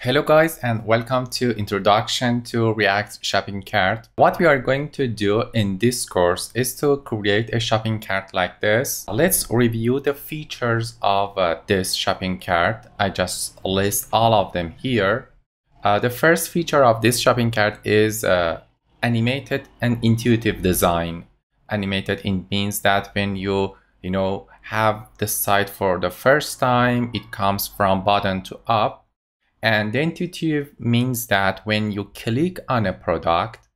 Hello guys and welcome to Introduction to React Shopping Cart. What we are going to do in this course is to create a shopping cart like this. Let's review the features of uh, this shopping cart. I just list all of them here. Uh, the first feature of this shopping cart is uh, animated and intuitive design. Animated it means that when you you know have the site for the first time, it comes from bottom to up and intuitive means that when you click on a product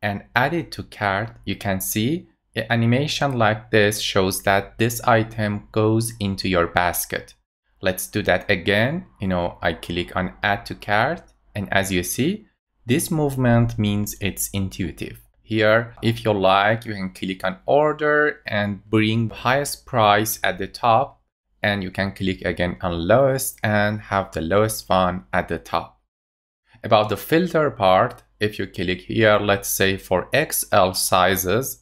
and add it to cart, you can see an animation like this shows that this item goes into your basket. Let's do that again. You know, I click on add to cart and as you see, this movement means it's intuitive. Here, if you like, you can click on order and bring highest price at the top and you can click again on lowest and have the lowest one at the top. About the filter part, if you click here, let's say for XL sizes,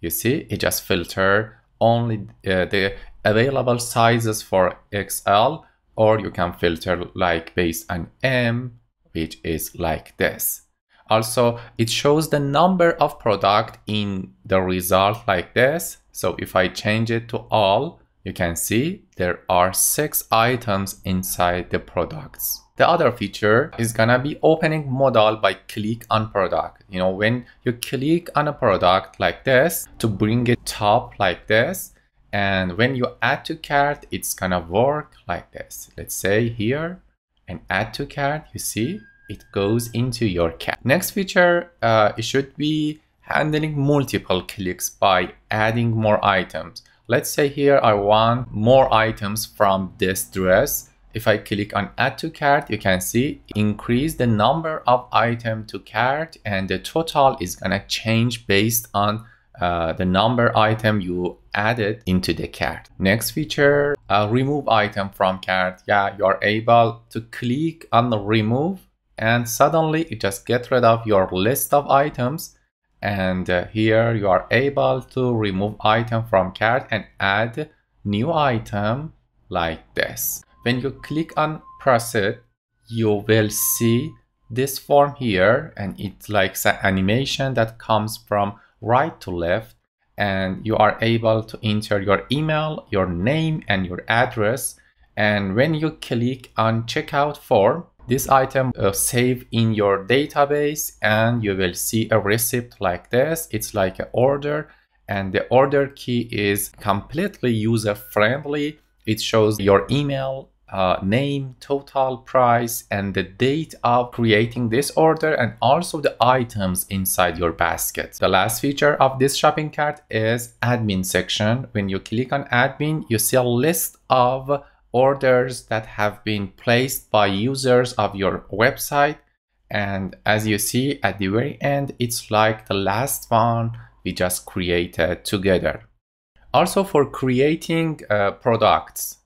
you see it just filter only uh, the available sizes for XL or you can filter like based on M, which is like this. Also, it shows the number of product in the result like this. So if I change it to all, you can see there are six items inside the products. The other feature is gonna be opening modal by click on product. You know, when you click on a product like this to bring it top like this, and when you add to cart, it's gonna work like this. Let's say here and add to cart, you see, it goes into your cart. Next feature, uh, it should be handling multiple clicks by adding more items. Let's say here I want more items from this dress. If I click on add to cart, you can see increase the number of item to cart and the total is gonna change based on uh, the number item you added into the cart. Next feature, uh, remove item from cart. Yeah, you're able to click on the remove and suddenly it just get rid of your list of items and uh, here you are able to remove item from cart and add new item like this. When you click on it, you will see this form here and it's like an animation that comes from right to left and you are able to enter your email, your name and your address and when you click on checkout form this item uh, save in your database and you will see a receipt like this. It's like an order and the order key is completely user friendly. It shows your email, uh, name, total price, and the date of creating this order, and also the items inside your basket. The last feature of this shopping cart is admin section. When you click on admin, you see a list of orders that have been placed by users of your website. And as you see at the very end, it's like the last one we just created together. Also for creating uh, products,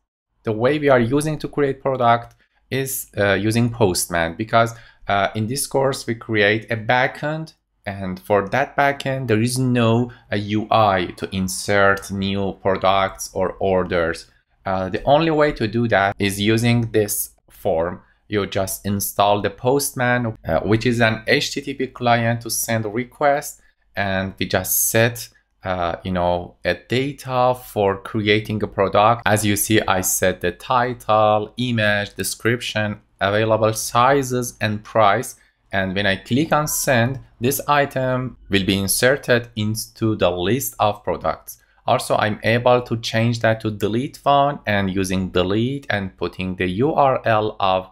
the way we are using to create product is uh, using Postman because uh, in this course we create a backend and for that backend there is no UI uh, to insert new products or orders. Uh, the only way to do that is using this form. You just install the Postman, uh, which is an HTTP client to send a request, and we just set uh, you know, a data for creating a product. As you see, I set the title, image, description, available sizes, and price. And when I click on send, this item will be inserted into the list of products. Also, I'm able to change that to delete one and using delete and putting the URL of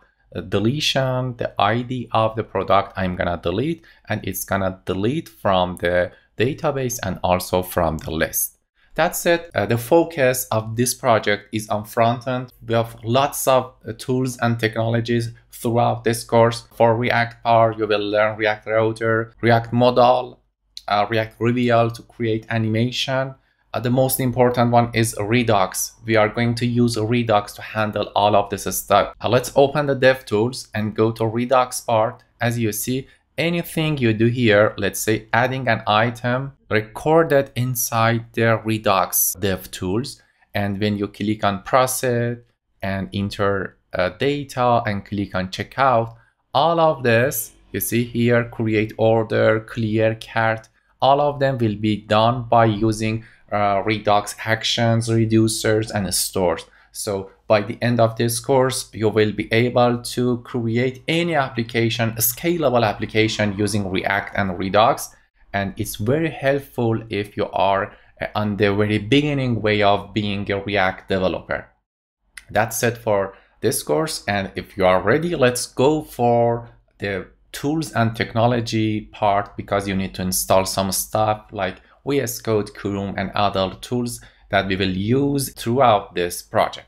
deletion, the ID of the product I'm gonna delete and it's gonna delete from the database and also from the list. That's it. Uh, the focus of this project is on front end. We have lots of uh, tools and technologies throughout this course. For React Power, you will learn React Router, React Modal, uh, React Reveal to create animation, uh, the most important one is Redux. We are going to use Redux to handle all of this stuff. Uh, let's open the DevTools and go to Redux part. As you see, anything you do here, let's say adding an item, recorded inside the Redux DevTools. And when you click on process and enter uh, data and click on checkout, all of this, you see here, create order, clear cart, all of them will be done by using uh, redox actions, reducers, and stores. So by the end of this course, you will be able to create any application, scalable application using React and Redux. And it's very helpful if you are uh, on the very beginning way of being a React developer. That's it for this course. And if you are ready, let's go for the tools and technology part because you need to install some stuff like VS Code, Chrome, and other tools that we will use throughout this project.